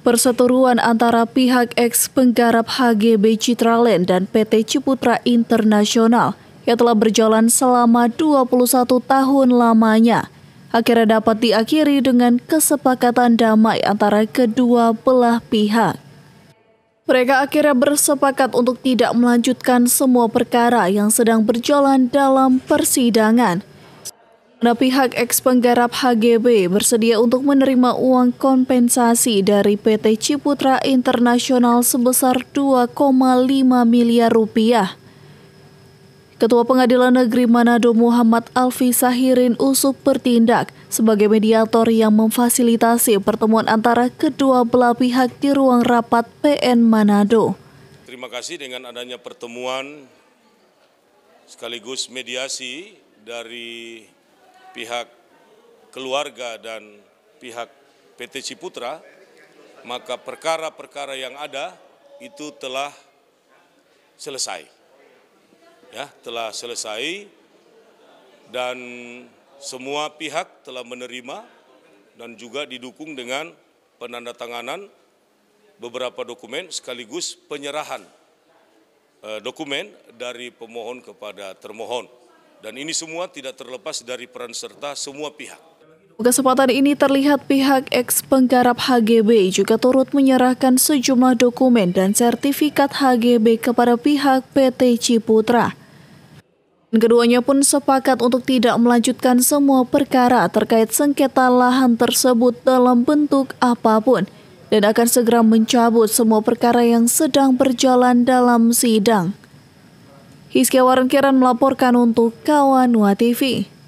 Perseteruan antara pihak eks penggarap HGB Citralen dan PT Ciputra Internasional yang telah berjalan selama 21 tahun lamanya akhirnya dapat diakhiri dengan kesepakatan damai antara kedua belah pihak. Mereka akhirnya bersepakat untuk tidak melanjutkan semua perkara yang sedang berjalan dalam persidangan – Nah, pihak eks penggarap HGB bersedia untuk menerima uang kompensasi dari PT Ciputra Internasional sebesar 2,5 miliar rupiah. Ketua Pengadilan Negeri Manado Muhammad Alfi Sahirin Usuk bertindak sebagai mediator yang memfasilitasi pertemuan antara kedua belah pihak di ruang rapat PN Manado. Terima kasih dengan adanya pertemuan sekaligus mediasi dari pihak keluarga dan pihak PT Ciputra, maka perkara-perkara yang ada itu telah selesai. Ya, telah selesai dan semua pihak telah menerima dan juga didukung dengan penandatanganan beberapa dokumen sekaligus penyerahan eh, dokumen dari pemohon kepada termohon. Dan ini semua tidak terlepas dari peran serta semua pihak. Kesempatan ini terlihat pihak eks penggarap HGB juga turut menyerahkan sejumlah dokumen dan sertifikat HGB kepada pihak PT Ciputra. Keduanya pun sepakat untuk tidak melanjutkan semua perkara terkait sengketa lahan tersebut dalam bentuk apapun dan akan segera mencabut semua perkara yang sedang berjalan dalam sidang. Hiskia Warren Kiran melaporkan untuk Kawanua TV.